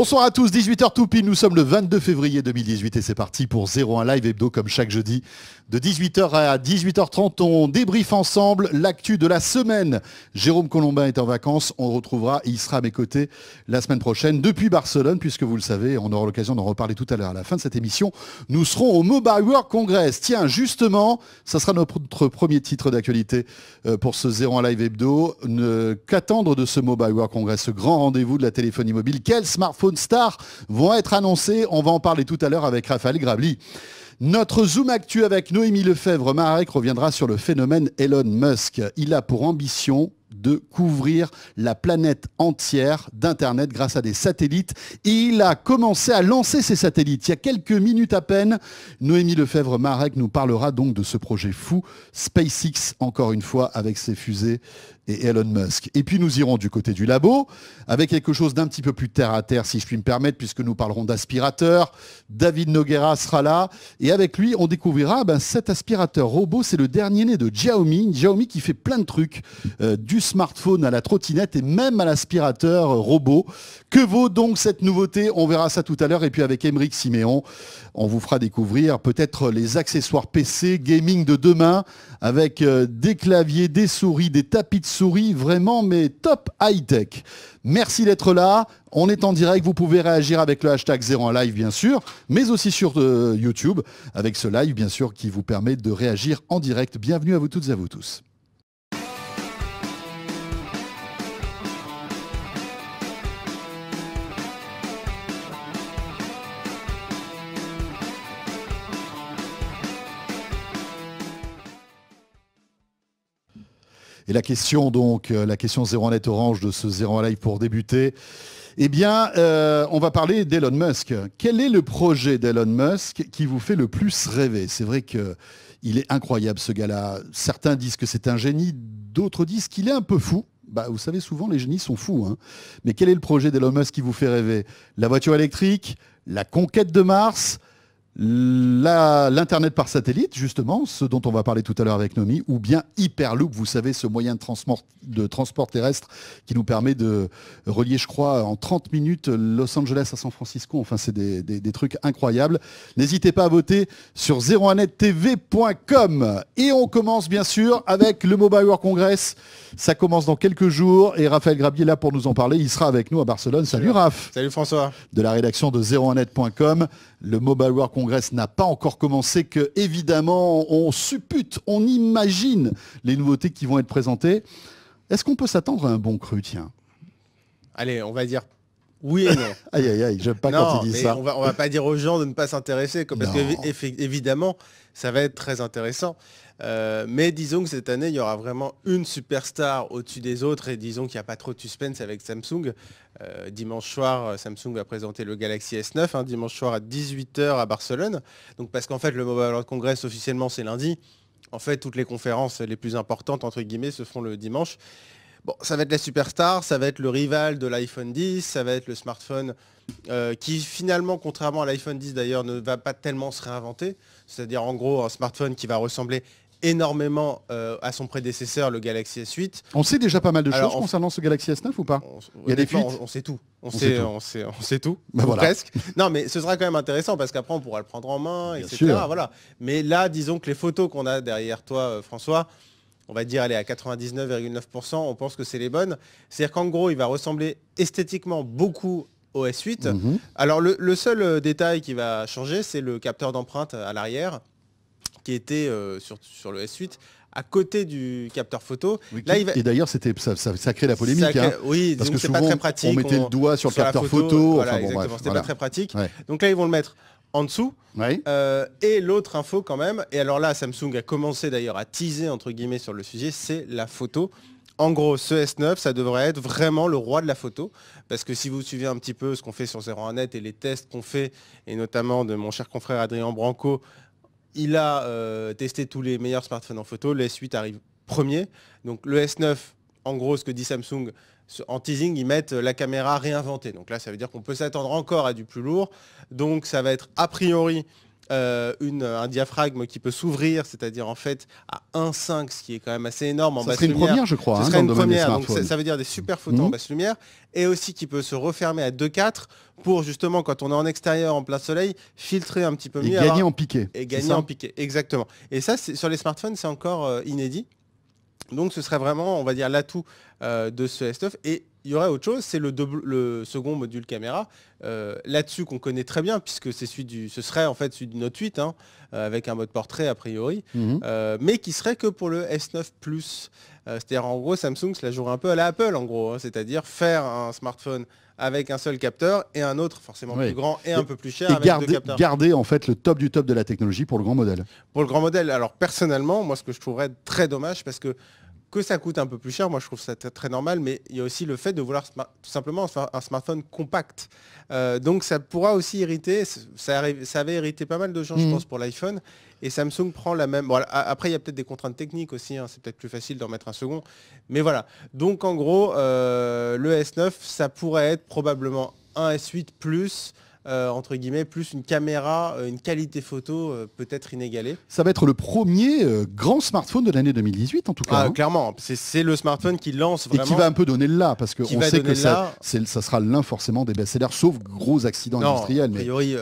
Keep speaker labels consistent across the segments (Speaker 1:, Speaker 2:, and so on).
Speaker 1: Bonsoir à tous, 18h Toupie, nous sommes le 22 février 2018 et c'est parti pour 01 Live Hebdo comme chaque jeudi. De 18h à 18h30, on débriefe ensemble l'actu de la semaine. Jérôme Colombin est en vacances, on retrouvera, il sera à mes côtés la semaine prochaine depuis Barcelone puisque vous le savez, on aura l'occasion d'en reparler tout à l'heure à la fin de cette émission. Nous serons au Mobile World Congress. Tiens, justement, ça sera notre premier titre d'actualité euh, pour ce 01 Live Hebdo. Qu'attendre de ce Mobile World Congress, ce grand rendez-vous de la téléphonie mobile Quel smartphone Star vont être annoncés. On va en parler tout à l'heure avec Raphaël Grabli. Notre Zoom Actu avec Noémie Lefebvre Marek reviendra sur le phénomène Elon Musk. Il a pour ambition de couvrir la planète entière d'Internet grâce à des satellites. Et Il a commencé à lancer ses satellites il y a quelques minutes à peine. Noémie Lefebvre Marek nous parlera donc de ce projet fou, SpaceX encore une fois avec ses fusées et Elon Musk. Et puis nous irons du côté du labo avec quelque chose d'un petit peu plus terre à terre, si je puis me permettre, puisque nous parlerons d'aspirateur. David Nogueira sera là et avec lui, on découvrira ben, cet aspirateur robot. C'est le dernier né de Xiaomi, Xiaomi qui fait plein de trucs, euh, du smartphone à la trottinette et même à l'aspirateur robot. Que vaut donc cette nouveauté On verra ça tout à l'heure. Et puis avec Émeric Siméon, on vous fera découvrir peut-être les accessoires PC gaming de demain avec euh, des claviers, des souris, des tapis de souris, vraiment mais top high-tech. Merci d'être là. On est en direct. Vous pouvez réagir avec le hashtag 01 live, bien sûr, mais aussi sur euh, YouTube, avec ce live, bien sûr, qui vous permet de réagir en direct. Bienvenue à vous toutes et à vous tous. Et la question, donc, euh, la question en net orange de ce en live pour débuter. Eh bien, euh, on va parler d'Elon Musk. Quel est le projet d'Elon Musk qui vous fait le plus rêver C'est vrai qu'il est incroyable, ce gars-là. Certains disent que c'est un génie, d'autres disent qu'il est un peu fou. Bah, vous savez, souvent, les génies sont fous. Hein. Mais quel est le projet d'Elon Musk qui vous fait rêver La voiture électrique La conquête de Mars L'Internet par satellite, justement, ce dont on va parler tout à l'heure avec Nomi, ou bien Hyperloop, vous savez, ce moyen de transport, terrestre qui nous permet de relier, je crois, en 30 minutes Los Angeles à San Francisco. Enfin, c'est des, trucs incroyables. N'hésitez pas à voter sur 01nettv.com. Et on commence, bien sûr, avec le Mobile World Congress. Ça commence dans quelques jours et Raphaël Grabier est là pour nous en parler. Il sera avec nous à Barcelone. Salut, Salut Raph. Salut François. De la rédaction de 01net.com. Le Mobile World Congress n'a pas encore commencé que, évidemment, on suppute, on imagine les nouveautés qui vont être présentées. Est-ce qu'on peut s'attendre à un bon cru, tiens
Speaker 2: Allez, on va dire oui et non.
Speaker 1: aïe aïe aïe, pas quand tu dis ça. On va,
Speaker 2: on va pas dire aux gens de ne pas s'intéresser, parce qu'évidemment, ça va être très intéressant. Euh, mais disons que cette année, il y aura vraiment une superstar au-dessus des autres et disons qu'il n'y a pas trop de suspense avec Samsung. Euh, dimanche soir, Samsung va présenter le Galaxy S9, hein, dimanche soir à 18h à Barcelone. Donc parce qu'en fait, le Mobile World Congress officiellement, c'est lundi. En fait, toutes les conférences les plus importantes, entre guillemets, se font le dimanche. Bon, ça va être la superstar, ça va être le rival de l'iPhone 10, ça va être le smartphone euh, qui finalement, contrairement à l'iPhone 10 d'ailleurs, ne va pas tellement se réinventer. C'est-à-dire en gros un smartphone qui va ressembler énormément euh, à son prédécesseur, le Galaxy S8.
Speaker 1: On sait déjà pas mal de choses concernant ce Galaxy S9 ou pas on, Il y a des On, sait tout.
Speaker 2: On, sait, tout. on sait, on sait tout. Bah presque. Non, mais ce sera quand même intéressant parce qu'après on pourra le prendre en main, etc. Voilà. Mais là, disons que les photos qu'on a derrière toi, euh, François, on va dire, aller à 99,9%, on pense que c'est les bonnes. C'est-à-dire qu'en gros, il va ressembler esthétiquement beaucoup au S8. Mhm. Alors le, seul euh, détail qui va changer, c'est le capteur d'empreinte à l'arrière, qui était euh, sur, sur le S8 à côté du capteur photo. Et
Speaker 1: d'ailleurs, c'était ça, ça, crée la hein. polémique. oui, parce que c'est pas très pratique. On mettait le doigt sur, le capteur photo. Voilà, pas très pratique.
Speaker 2: Donc là, ils vont le mettre en dessous. Euh, et l'autre info quand même, et alors là Samsung a commencé d'ailleurs à teaser entre guillemets sur le sujet, c'est la photo. En gros, ce S9, ça devrait être vraiment le roi de la photo. Parce que si vous suivez un petit peu ce qu'on fait sur 01net et les tests qu'on fait, et notamment de mon cher confrère Adrien Branco, il a euh, testé tous les meilleurs smartphones en photo. Le S8 arrive premier. Donc le S9, en gros, ce que dit Samsung, en teasing, ils mettent euh, la caméra réinventée. Donc là, ça veut dire qu'on peut s'attendre encore à du plus lourd. Donc ça va être a priori euh, un diaphragme qui peut s'ouvrir, c'est-à-dire en fait à 1,5, ce qui est quand même assez énorme en ça basse serait une première, je crois. Ce hein, serait une première, donc ça, veut dire des super photos mhm. en basse lumière, et aussi qui peut se refermer à 2,4 pour justement, quand on est en extérieur, en plein soleil, filtrer un petit peu mieux. Et gagner en piqué. Et gagner en piqué, exactement. Et ça, sur les smartphones, c'est encore euh, inédit. Donc ce serait vraiment, on va dire, l'atout euh, de ce S9. Et il y aurait autre chose, c'est le, second module caméra. Euh, là-dessus qu'on connaît très bien, puisque celui du, ce serait en fait celui du Note 8, hein, euh, avec un mode portrait a priori, mhm. mais qui serait que pour le S9 C'est-à-dire en gros, Samsung se la jouerait un peu à la Apple en gros, hein, c'est-à-dire faire un smartphone avec un seul capteur et un autre forcément plus grand et, un peu plus cher. avec garder, deux capteurs. garder
Speaker 1: en fait le top du top de la technologie pour le grand modèle.
Speaker 2: Pour le grand modèle, alors personnellement, moi ce que je trouverais très dommage parce que que ça coûte un peu plus cher, moi je trouve ça très, normal, mais il y a aussi le fait de vouloir tout simplement un smartphone compact. Euh, donc ça pourra aussi irriter, ça, ça avait irrité pas mal de gens, je mmh. pense, pour l'iPhone. Et Samsung prend la même. Bon, après, il y a peut-être des contraintes techniques aussi, hein, c'est peut-être plus facile d'en mettre un second. Mais voilà. Donc en gros, euh, le S9, ça pourrait être probablement un S8 euh, entre guillemets, plus une caméra, euh, une qualité photo euh, peut-être inégalée. Ça va être le premier
Speaker 1: grand smartphone de l'année 2018 en tout cas. Ah, hein.
Speaker 2: clairement, c'est le smartphone qui lance vraiment. Et qui va un peu
Speaker 1: donner le là, parce qu'on sait que ça, ça, sera l'un forcément des best-sellers, sauf gros accidents industriels. A priori,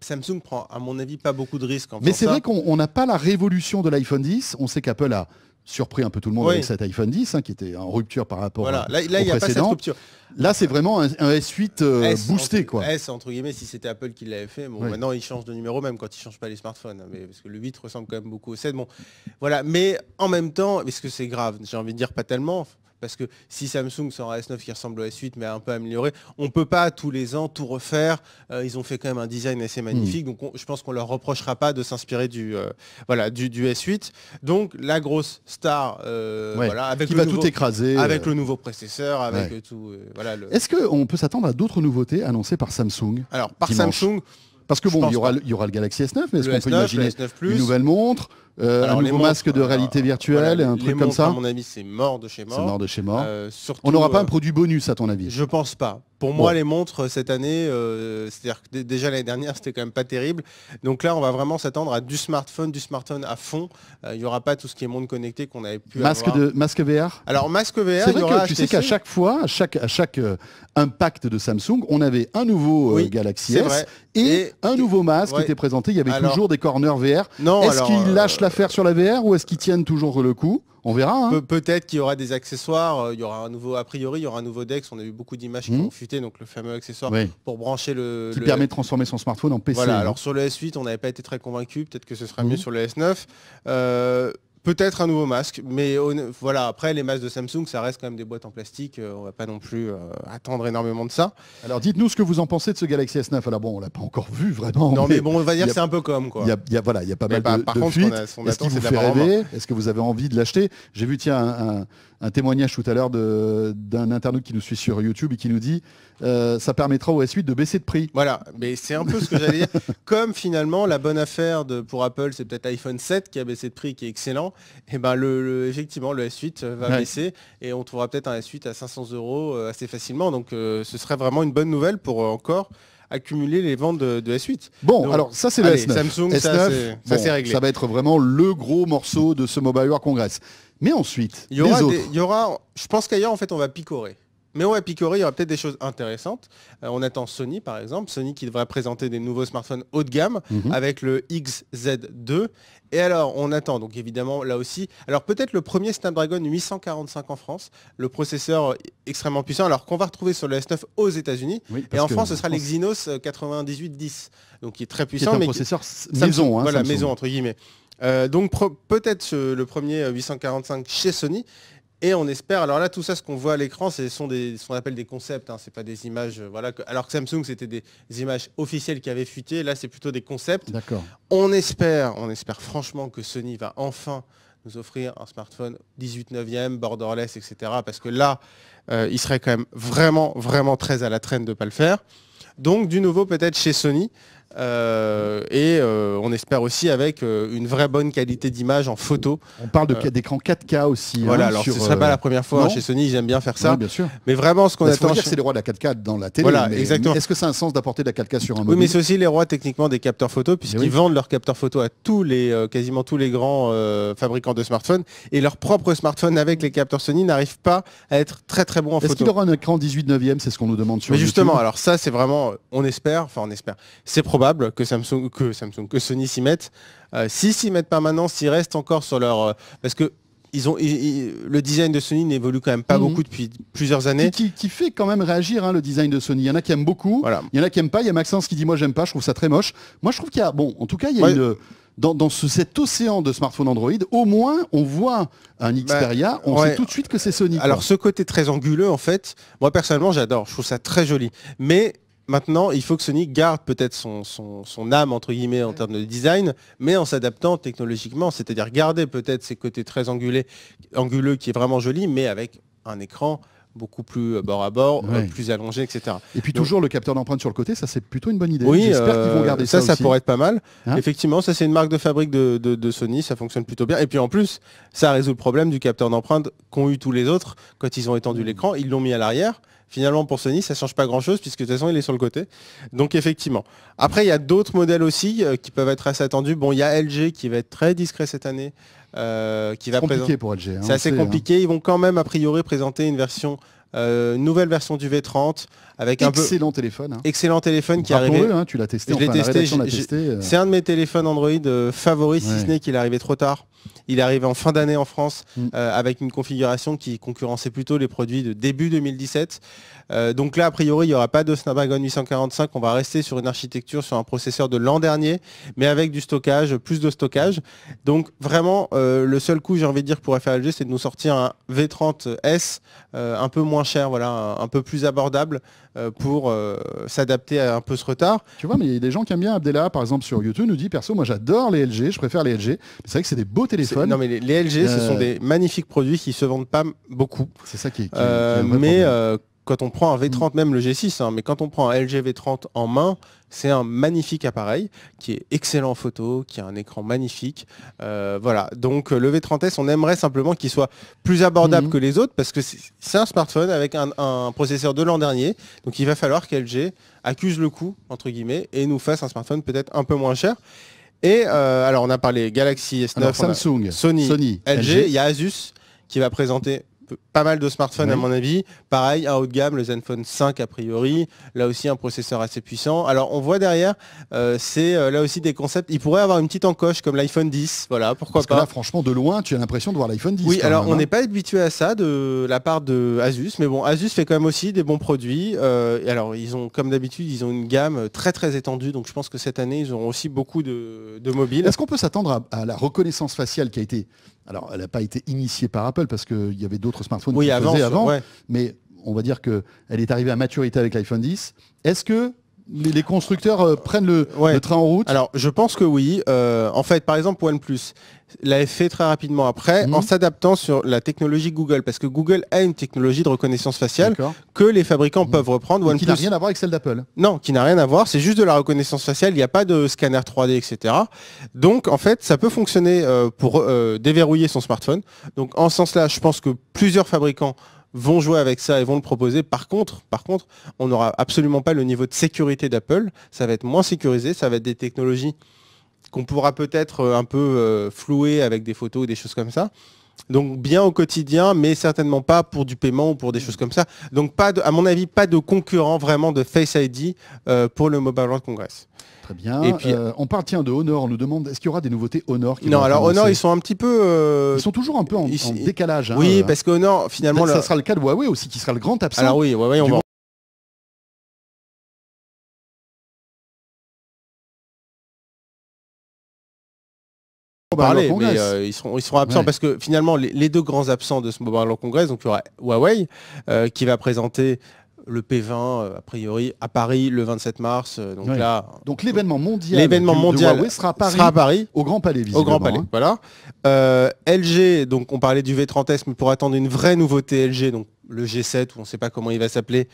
Speaker 2: Samsung prend à mon avis pas beaucoup de risques. mais c'est vrai qu'on
Speaker 1: n'a pas la révolution de l'iPhone 10. On sait qu'Apple a surpris un peu tout le monde avec cet iPhone 10 hein, qui était en rupture par rapport à, là, là, au Là, c'est vraiment un, S8 euh, boosté quoi.
Speaker 2: S entre guillemets si c'était Apple qui l'avait fait. Bon, maintenant ils changent de numéro même quand ils changent pas les smartphones hein, mais parce que le 8 ressemble quand même beaucoup au 7. Bon, voilà, mais en même temps, est-ce que c'est grave J'ai envie de dire pas tellement. Parce que si Samsung sort un S9 qui ressemble au S8, mais un peu amélioré, on ne peut pas tous les ans tout refaire. Euh, ils ont fait quand même un design assez magnifique. Hmm. Donc je pense qu'on ne leur reprochera pas de s'inspirer du, euh, voilà, du, S8. Donc la grosse star, euh, avec qui va tout écraser. Avec le nouveau processeur, avec tout. Est-ce
Speaker 1: qu'on peut s'attendre à d'autres nouveautés annoncées par Samsung Alors par Samsung. Parce que bon, il y, aura, le Galaxy S9, mais est-ce qu'on peut imaginer une nouvelle montre euh, un masque de réalité virtuelle, et un truc comme ça. À mon
Speaker 2: avis, c'est mort de chez mort. C'est mort de chez mort. Euh, on n'aura pas un euh,
Speaker 1: produit bonus, à ton avis Je pense pas. Pour moi, les
Speaker 2: montres cette année, c'est-à-dire que déjà l'année dernière, c'était quand même pas terrible. Donc là, on va vraiment s'attendre à du smartphone, du smartphone à fond. Il n'y aura pas tout ce qui est monde connecté qu'on avait pu masque De,
Speaker 1: masque VR
Speaker 2: Alors, masque VR, tu sais qu'à chaque
Speaker 1: fois, à chaque, à chaque impact de Samsung, on avait un nouveau Galaxy S et, un nouveau masque qui était présenté. Il y avait toujours des corners VR. Est-ce qu'il lâche la faire sur la VR ou est-ce qu'ils tiennent toujours le coup on verra. Hein.
Speaker 2: Peut-être qu'il y aura des accessoires. Euh, il y aura un nouveau, a priori, il y aura un nouveau Dex. On a eu beaucoup d'images qui mmh. ont fuité, donc le fameux accessoire pour brancher le. Qui permet de transformer son smartphone en PC. Voilà. Hein. Alors sur le S8, on n'avait pas été très convaincu. Peut-être que ce sera mieux mmh. sur le S9. Peut-être un nouveau masque, mais voilà, après les masques de Samsung, ça reste quand même des boîtes en plastique, euh, on ne va pas non plus euh, attendre énormément de ça.
Speaker 1: Alors dites-nous ce que vous en pensez de ce Galaxy S9. Alors bon, on l'a pas encore vu vraiment. Non mais, bon, on va dire que c'est un peu comme quoi. Il y a, voilà, il y a pas mal de, par Est-ce qu'il vous fait rêver Est-ce que vous avez envie de l'acheter J'ai vu tiens un un témoignage tout à l'heure d'un internaute qui nous suit sur YouTube et qui nous dit euh, ça permettra au S8 de baisser
Speaker 2: de prix. Voilà, mais c'est un peu ce que j'allais dire. Comme finalement la bonne affaire pour Apple, c'est peut-être l'iPhone 7 qui a baissé de prix, qui est excellent. Et eh ben effectivement le S8 euh, va baisser et on trouvera peut-être un S8 à 500 euros euh, assez facilement. Donc ce serait vraiment une bonne nouvelle pour encore accumuler les ventes de, S8. Bon, alors ça c'est le S9. Samsung, S9, ça c'est réglé. Ça va
Speaker 1: être vraiment le gros morceau de ce Mobile World Congress. Mais ensuite, il y aura, il
Speaker 2: y aura je pense qu'ailleurs en fait on va picorer. Mais ouais, Picory, il y aura peut-être des choses intéressantes. Euh, on attend Sony, par exemple. Sony qui devrait présenter des nouveaux smartphones haut de gamme mhm. avec le XZ2. Et alors, on attend, donc évidemment, là aussi. Alors, peut-être le premier Snapdragon 845 en France, le processeur extrêmement puissant, alors qu'on va retrouver sur le S9 aux États-Unis. et en France, ce sera l'Exynos 9810, euh, donc qui est très puissant. C'est un processeur maison. Hein, voilà, maison, entre guillemets. Euh, donc peut-être le premier 845 chez Sony, et on espère, alors là tout ça ce qu'on voit à l'écran, ce sont des, ce qu'on appelle des concepts, hein. c'est pas des images, euh, voilà, alors que Samsung c'était des images officielles qui avaient fuité, là c'est plutôt des concepts. D'accord. On espère, on espère franchement que Sony va enfin nous offrir un smartphone 18 9e, borderless, etc. Parce que là, euh, il serait quand même vraiment, vraiment très à la traîne de ne pas le faire. Donc du nouveau peut-être chez Sony. Euh, et euh, on espère aussi avec euh, une vraie bonne qualité d'image en photo. On parle d'écran 4K aussi. Hein, voilà, alors ce ne serait pas la première fois chez Sony, j'aime bien faire ça. bien sûr. Mais vraiment, ce qu'on bah, attend. C'est les rois de la 4K dans la télé. exactement. Est-ce que
Speaker 1: ça a un sens d'apporter de la 4K sur un mobile Oui, mais c'est
Speaker 2: aussi les rois techniquement des capteurs photo, eh puisqu'ils vendent leurs capteurs photo à tous les, quasiment tous les grands fabricants de smartphones. Et leur propre smartphone avec les capteurs Sony n'arrive pas à être très très bon en photo. Est-ce qu'il aura
Speaker 1: un écran 18 9 C'est ce qu'on nous demande sur Mais justement, alors
Speaker 2: ça, c'est vraiment, on espère, enfin on espère, c'est probable que Samsung, que Samsung, que Sony s'y mette. si euh, S'ils s'y mettent pas maintenant, s'ils restent encore sur leur, euh, parce que ils ont, le design de Sony n'évolue quand même pas mhm. beaucoup depuis plusieurs années.
Speaker 1: Qui, fait quand même réagir hein, le design de Sony. Il y en a qui aiment beaucoup, il y en a qui aiment pas. Il y a Maxence qui dit moi j'aime pas, je trouve ça très moche. Moi je trouve qu'il y a, bon, en tout cas il y a une dans, cet
Speaker 2: océan de smartphones Android, au moins on voit un bah, Xperia, on sait tout de suite que c'est Sony. Alors ce côté très anguleux, en fait, moi personnellement j'adore, je trouve ça très joli. Mais Maintenant, il faut que Sony garde peut-être son, âme, entre guillemets, en termes de design, mais en s'adaptant technologiquement, c'est-à-dire garder peut-être ces côtés très anguleux qui est vraiment joli, mais avec un écran beaucoup plus euh, bord à bord, euh, plus allongé, etc. Et puis
Speaker 1: toujours le capteur d'empreinte sur le côté, ça c'est plutôt une bonne idée. Oui, j'espère qu'ils vont euh, garder ça. Ça, pourrait être
Speaker 2: pas mal. Hein Effectivement, ça c'est une marque de fabrique de, Sony, ça fonctionne plutôt bien. Et puis en plus, ça résout le problème du capteur d'empreinte qu'ont eu tous les autres quand ils ont étendu l'écran, ils l'ont mis à l'arrière finalement pour Sony, ça ne change pas grand-chose puisque de toute façon il est sur le côté. Donc effectivement. Après, il y a d'autres modèles aussi euh, qui peuvent être assez attendus. Bon, il y a LG qui va être très discret cette année. Euh, qui va compliqué pour LG. Hein, c'est assez compliqué. Hein. Ils vont quand même a priori présenter une version euh, nouvelle version du V30 avec un excellent téléphone. Hein. Excellent téléphone qui est arrivé. tu l'as testé. Enfin, testé, testé euh. C'est un de mes téléphones Android favoris, si ce n'est qu'il est arrivé trop tard. Il est arrivé en fin d'année en France mm. euh, avec une configuration qui concurrençait plutôt les produits de début 2017. Euh, donc là, a priori, il n'y aura pas de Snapdragon 845. On va rester sur une architecture, sur un processeur de l'an dernier, mais avec du stockage, plus de stockage. Donc vraiment, euh, le seul coup, j'ai envie de dire, pour FALG, c'est de nous sortir un V30S un peu moins cher, voilà, un peu plus abordable. Euh, pour euh, s'adapter à un peu ce retard. Tu vois, mais il y a des gens qui aiment bien Abdella, par exemple, sur YouTube, nous dit perso, moi j'adore les LG, je préfère les LG. C'est vrai que c'est des beaux téléphones. Non, mais les, LG, ce sont euh. des magnifiques produits qui se vendent pas beaucoup. C'est ça qui est quand on prend un V30, mm. même le G6, hein, mais quand on prend un LG V30 en main, c'est un magnifique appareil qui est excellent en photo, qui a un écran magnifique. Euh, voilà, donc euh, le V30S, on aimerait simplement qu'il soit plus abordable mm. que les autres parce que c'est un smartphone avec un, processeur de l'an dernier. Donc il va falloir qu'LG accuse le coup, entre guillemets, et nous fasse un smartphone peut-être un peu moins cher. Et euh, alors on a parlé Galaxy S9, Samsung, Sony, Sony, LG, il y a Asus qui va présenter pas mal de smartphones à mon avis. Pareil, un haut de gamme, le Zenfone 5 a priori. Là aussi un processeur assez puissant. Alors on voit derrière, euh, c'est euh, là aussi des concepts. Il pourrait avoir une petite encoche comme l'iPhone 10. Voilà, pourquoi pas.
Speaker 1: franchement, de loin, tu as l'impression de voir l'iPhone 10. Oui, alors on hein. n'est
Speaker 2: pas habitué à ça de la part de Asus, mais bon, Asus fait quand même aussi des bons produits. Euh, alors ils ont, comme d'habitude, ils ont une gamme très très étendue. Donc je pense que cette année, ils auront aussi beaucoup de, mobiles. Est-ce qu'on peut s'attendre à
Speaker 1: la reconnaissance faciale qui a été alors, elle n'a pas été initiée par Apple parce qu'il y avait d'autres smartphones qui avant, faisaient avant, mais on va dire qu'elle est arrivée à maturité avec l'iPhone 10. Est-ce que
Speaker 2: les, constructeurs euh, prennent le, train en route Alors, je pense que oui. Euh, en fait, par exemple, OnePlus l'a fait très rapidement après mhm. en s'adaptant sur la technologie Google parce que Google a une technologie de reconnaissance faciale que les fabricants mhm. peuvent reprendre. Qui n'a rien à
Speaker 1: voir avec celle d'Apple.
Speaker 2: Non, qui n'a rien à voir. C'est juste de la reconnaissance faciale. Il n'y a pas de scanner 3D, etc. Donc, en fait, ça peut fonctionner euh, pour déverrouiller son smartphone. Donc, en ce sens-là, je pense que plusieurs fabricants vont jouer avec ça et vont le proposer. Par contre, par contre, on n'aura absolument pas le niveau de sécurité d'Apple. Ça va être moins sécurisé, ça va être des technologies qu'on pourra peut-être euh, un peu euh, flouer avec des photos ou des choses comme ça. Donc bien au quotidien, mais certainement pas pour du paiement ou pour des choses comme ça. Donc pas à mon avis, pas de concurrent vraiment de Face ID euh, pour le Mobile World Congress. Très bien. Et puis, euh,
Speaker 1: on part de Honor. On nous demande est-ce qu'il y aura des nouveautés Honor qui Non, alors Honor, ils sont
Speaker 2: un petit peu. Euh, ils sont toujours un peu en, décalage. Hein. oui, parce que Honor, finalement. Ça, sera
Speaker 1: le cas de Huawei aussi, qui sera le grand absent. Alors oui, ouais, on
Speaker 2: mais euh, ils, seront, absents parce que finalement, les, deux grands absents de ce Mobile congrès, Congrès, donc il y aura Huawei euh, qui va présenter le P20 euh, a priori à Paris le 27 mars donc là
Speaker 1: donc l'événement mondial l'événement mondial sera, à Paris,
Speaker 2: au Grand Palais au Grand Palais hein. voilà LG donc on parlait du V30s mais pour attendre une vraie nouveauté LG donc le G7 on ne sait pas comment il va s'appeler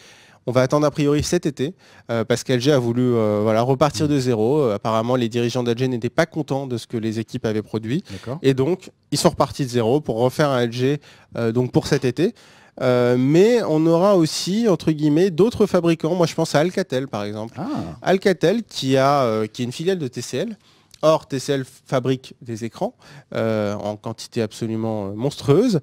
Speaker 2: on va attendre a priori cet été euh, parce qu'Alger a voulu euh, voilà, repartir de zéro. Euh, apparemment, les dirigeants d'Alger n'étaient pas contents de ce que les équipes avaient produit. Et donc, ils sont repartis de zéro pour refaire un Alger donc pour cet été. mais on aura aussi entre guillemets d'autres fabricants. Moi, je pense à Alcatel par exemple. Ah. Alcatel qui a qui est une filiale de TCL. Or, TCL fabrique des écrans en quantité absolument monstrueuse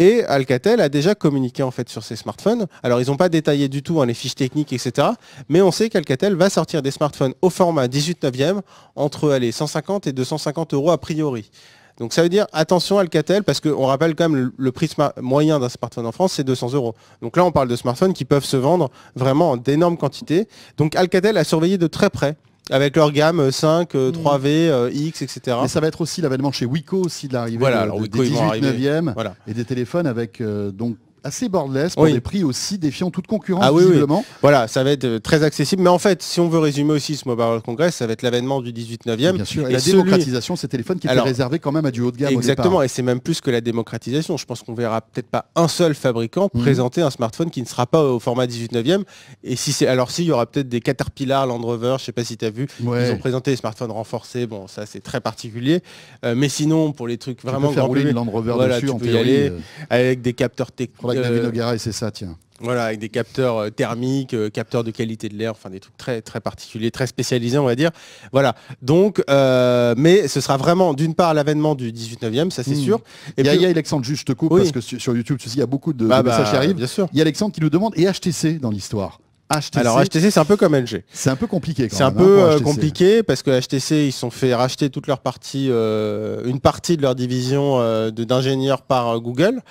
Speaker 2: et Alcatel a déjà communiqué en fait sur ses smartphones. Alors ils n'ont pas détaillé du tout dans hein, les fiches techniques, etc. Mais on sait qu'Alcatel va sortir des smartphones au format 18 e entre allez, 150 et 250 euros a priori. Donc ça veut dire attention Alcatel, parce qu'on rappelle quand même le, le prix moyen d'un smartphone en France, c'est 200 euros. Donc là, on parle de smartphones qui peuvent se vendre vraiment en d'énormes quantités. Donc Alcatel a surveillé de très près avec leur gamme 5, euh, 3V, euh, euh, X, etc. Et ça va être aussi l'avènement chez Wico aussi de l'arrivée des 18
Speaker 1: e et des téléphones avec donc assez borderless pour les des prix aussi défiant toute concurrence ah, oui,
Speaker 2: Voilà, ça va être euh, très accessible. Mais en fait, si on veut résumer aussi ce Mobile World Congress, ça va être l'avènement du 18 e Bien sûr, la démocratisation de ces téléphones qui étaient réservés
Speaker 1: quand même à du haut de gamme. Exactement, et
Speaker 2: c'est même plus que la démocratisation. Je pense qu'on verra peut-être pas un seul fabricant mhm. présenter un smartphone qui ne sera pas au format 18 e Et si c'est. Alors si il y aura peut-être des Caterpillar, Land Rover, je sais pas si tu as vu, ils ont présenté des smartphones renforcés, bon ça c'est très particulier. Euh, mais sinon, pour les trucs vraiment. Tu Land Rover dessus, y aller, euh. avec des capteurs techniques ça, tiens. Voilà, avec des capteurs euh, thermiques, euh, capteurs de qualité de l'air, enfin des trucs très très particuliers, très spécialisés, on va dire. Voilà. Donc, euh, mais ce sera vraiment d'une part l'avènement du 18 e ça c'est hmm. sûr. Et il y, a,
Speaker 1: Alexandre, juste te coupe parce que sur YouTube, tu il y a beaucoup de, bah, messages qui bah, arrivent. Bien sûr. Il y a Alexandre qui nous demande et HTC dans l'histoire. HTC. Alors HTC c'est un peu comme LG. C'est un peu
Speaker 2: compliqué. C'est un hein, peu compliqué parce que HTC ils sont fait racheter toute leur partie, une partie de leur division d'ingénieurs par Google.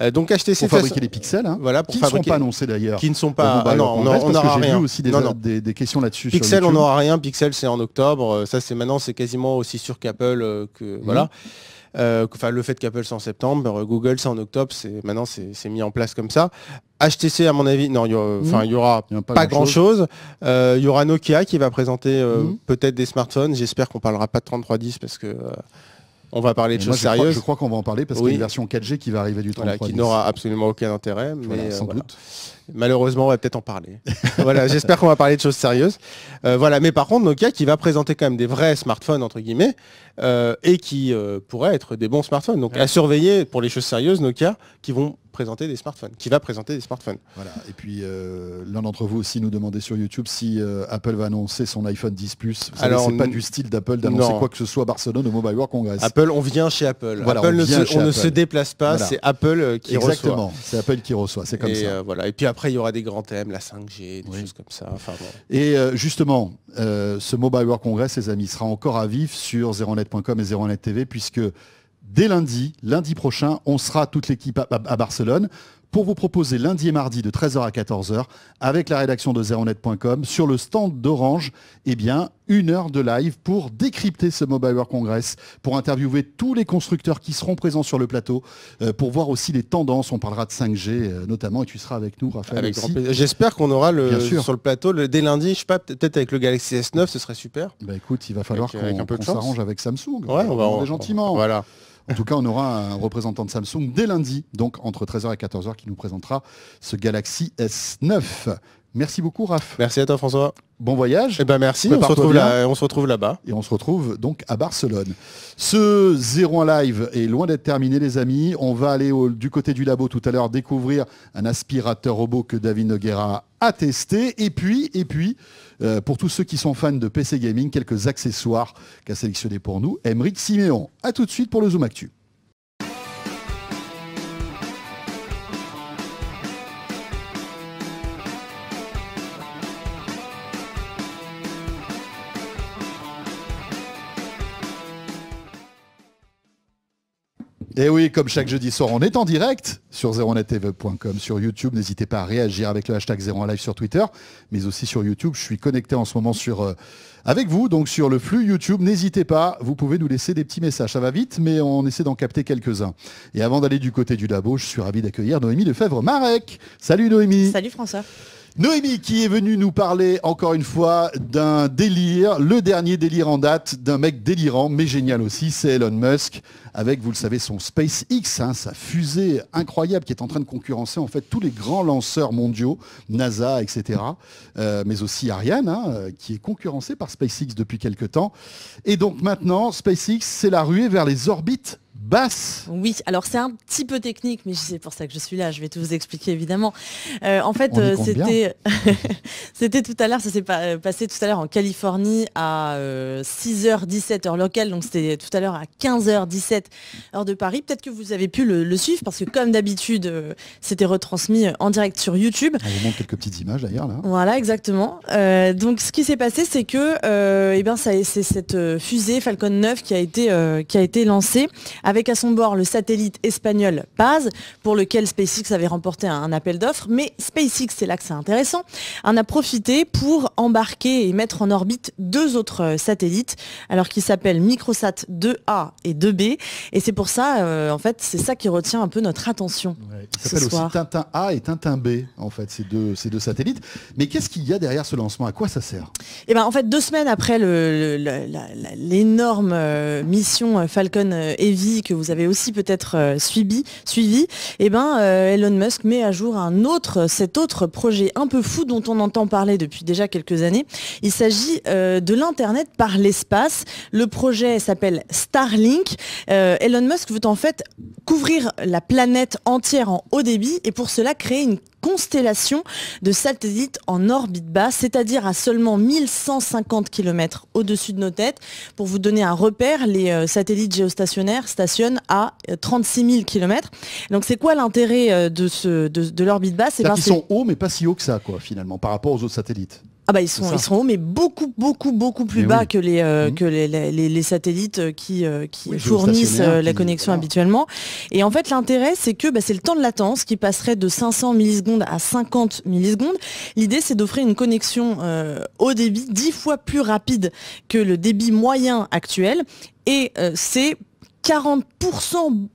Speaker 2: Euh, donc HTC pour fabriquer les pixels, hein. voilà, qui ne sont pas annoncés d'ailleurs. Qui ne sont pas. Ah on, n'aura rien. aussi des,
Speaker 1: questions là-dessus. Pixel, on n'aura
Speaker 2: rien. Pixel, c'est en octobre. Euh, ça, c'est maintenant, c'est quasiment aussi sûr qu'Apple. Euh, que mhm. voilà. Enfin, le fait qu'Apple c'est en septembre, Google c'est en octobre, c'est maintenant c'est mis en place comme ça. HTC à mon avis, non, il y aura, mhm. pas, grand chose. Il y aura Nokia qui va présenter mhm. peut-être des smartphones. J'espère qu'on parlera pas de 3310 parce que on va parler de choses sérieuses. je crois qu'on va en parler parce qu'il y a une version 4G qui va arriver du 33 qui n'aura absolument aucun intérêt, euh, sans doute. Malheureusement, on va peut-être en parler. voilà, j'espère qu'on va parler de choses sérieuses. Euh, voilà, mais par contre, Nokia qui va présenter quand même des vrais smartphones entre guillemets euh, et qui pourrait pourraient être des bons smartphones. Donc à surveiller pour les choses sérieuses, Nokia qui vont présenter des smartphones, qui va présenter des smartphones. Voilà. Et
Speaker 1: puis euh, l'un d'entre vous aussi nous demandait sur YouTube si euh, Apple va annoncer son iPhone 10 Plus. Alors, c'est pas du style d'Apple d'annoncer quoi que ce soit Barcelone au Mobile World Congress. Apple,
Speaker 2: on vient chez Apple. Apple on, ne se, déplace pas, c'est Apple euh, qui reçoit. Exactement. C'est
Speaker 1: Apple qui reçoit. C'est comme ça.
Speaker 2: voilà. Et puis après, il y aura des grands thèmes, la 5G, des choses comme ça.
Speaker 1: Et justement, ce Mobile World Congress, les amis, sera encore à vivre sur 01net.com et 01net TV puisque dès lundi, lundi prochain, on sera toute l'équipe à, Barcelone pour vous proposer lundi et mardi de 13h à 14h avec la rédaction de zeronet.com sur le stand d'Orange, eh bien, une heure de live pour décrypter ce Mobile World Congress, pour interviewer tous les constructeurs qui seront présents sur le plateau, euh, pour voir aussi les tendances. On parlera de 5G euh, notamment et tu seras avec nous, Raphaël.
Speaker 2: J'espère qu'on aura le, sur le plateau dès lundi, je sais pas, peut-être avec le Galaxy S9, ce serait super. Bah
Speaker 1: écoute, il va falloir euh, qu'on s'arrange avec Samsung. on va, on, gentiment. Voilà. En tout cas, on aura un représentant de Samsung dès lundi, donc entre 13h et 14h, qui nous présentera ce Galaxy S9. Merci beaucoup, Raph. Merci à toi, François. Bon voyage.
Speaker 2: Eh ben merci. On se, retrouve là, on se retrouve là-bas.
Speaker 1: Et on se retrouve donc à Barcelone. Ce 01 live est loin d'être terminé, les amis. On va aller du côté du labo tout à l'heure découvrir un aspirateur robot que David Noguera a testé. Et puis, et puis, euh, pour tous ceux qui sont fans de PC Gaming, quelques accessoires qu'a sélectionné pour nous Emeric Siméon. A tout de suite pour le Zoom Actu. Et oui, comme chaque jeudi soir, on est en direct sur 0 sur YouTube. N'hésitez pas à réagir avec le hashtag 01live sur Twitter, mais aussi sur YouTube. Je suis connecté en ce moment euh, avec vous, donc sur le flux YouTube. N'hésitez pas, vous pouvez nous laisser des petits messages. Ça va vite, mais on essaie d'en capter quelques-uns. Et avant d'aller du côté du labo, je suis ravi d'accueillir Noémie Lefebvre-Marek. Salut Noémie. Salut François. Noémie qui est venue nous parler encore une fois d'un délire, le dernier délire en date d'un mec délirant mais génial aussi, c'est Elon Musk avec, vous le savez, son SpaceX, hein, sa fusée incroyable qui est en train de concurrencer en fait tous les grands lanceurs mondiaux, NASA, etc. Euh, mais aussi Ariane hein, euh, qui est concurrencée par SpaceX depuis quelques temps. Et donc maintenant, SpaceX, c'est la ruée vers les
Speaker 3: orbites basse. Oui, alors c'est un petit peu technique, mais c'est pour ça que je suis là, je vais tout vous expliquer évidemment. Euh, en fait, euh, c'était tout à l'heure, ça s'est euh, passé tout à l'heure en Californie à 6h17 heure locale, donc c'était tout à l'heure à 15h17 heure de Paris. Peut-être que vous avez pu le, suivre parce que comme d'habitude, c'était retransmis en direct sur YouTube.
Speaker 1: quelques petites images d'ailleurs là.
Speaker 3: Voilà, exactement. donc ce qui s'est passé, c'est que eh ben, c'est cette fusée Falcon 9 qui a été, qui a été lancée avec à son bord le satellite espagnol Paz, pour lequel SpaceX avait remporté un appel d'offres. Mais SpaceX, c'est là que c'est intéressant, en a profité pour embarquer et mettre en orbite deux autres euh, satellites, alors qu'ils s'appellent Microsat 2A et 2B. Et c'est pour ça, euh, en fait, c'est ça qui retient un peu notre attention. Ouais, aussi Tintin
Speaker 1: A et Tintin B, en fait, ces deux, ces deux satellites. Mais qu'est-ce qu'il y a derrière ce lancement À quoi ça sert
Speaker 3: et eh ben, en fait, deux semaines après l'énorme euh, mission Falcon Heavy que vous avez aussi peut-être euh, suivi, suivi, eh ben, euh, Elon Musk met à jour un autre, cet autre projet un peu fou dont on entend parler depuis déjà quelques années. Il s'agit euh, de l'Internet par l'espace. Le projet s'appelle Starlink. Elon Musk veut en fait couvrir la planète entière en haut débit et pour cela créer une constellation de satellites en orbite basse, c'est-à-dire à seulement 1150 km au-dessus de nos têtes. Pour vous donner un repère, les euh, satellites géostationnaires stationnent à 36 000 km. Donc c'est quoi l'intérêt euh, de, de l'orbite basse C'est qu'ils sont
Speaker 1: hauts mais pas si hauts que ça, quoi, finalement, par rapport aux autres satellites.
Speaker 3: Ah bah ils sont ils sont hauts mais beaucoup beaucoup beaucoup plus bas que les euh, mmh. que les, les, satellites euh, qui euh, qui fournissent la connexion habituellement. Et en fait l'intérêt c'est que bah, c'est le temps de latence qui passerait de 500 millisecondes à 50 millisecondes. L'idée c'est d'offrir une connexion au débit dix fois plus rapide que le débit moyen actuel et c'est 40%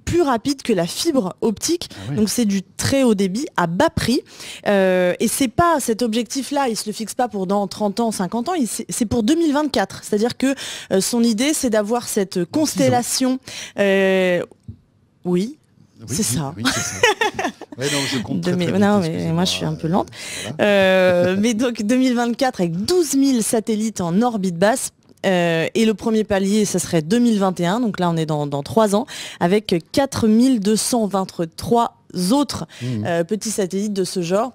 Speaker 3: plus rapide que la fibre optique. Ah donc c'est du très haut débit à bas prix. Euh, et c'est pas cet objectif-là, il se le fixe pas pour dans 30 ans, 50 ans, c'est pour 2024. C'est-à-dire que euh, son idée, c'est d'avoir cette constellation. Euh, oui, c'est ça. Oui, non, je compte mais, non, mais moi je suis un peu lente. mais donc 2024 avec 12 000 satellites en orbite basse euh, et le premier palier, ce serait 2021. Donc là, on est dans, trois ans, avec 4223 autres mmh. euh, petits satellites de ce genre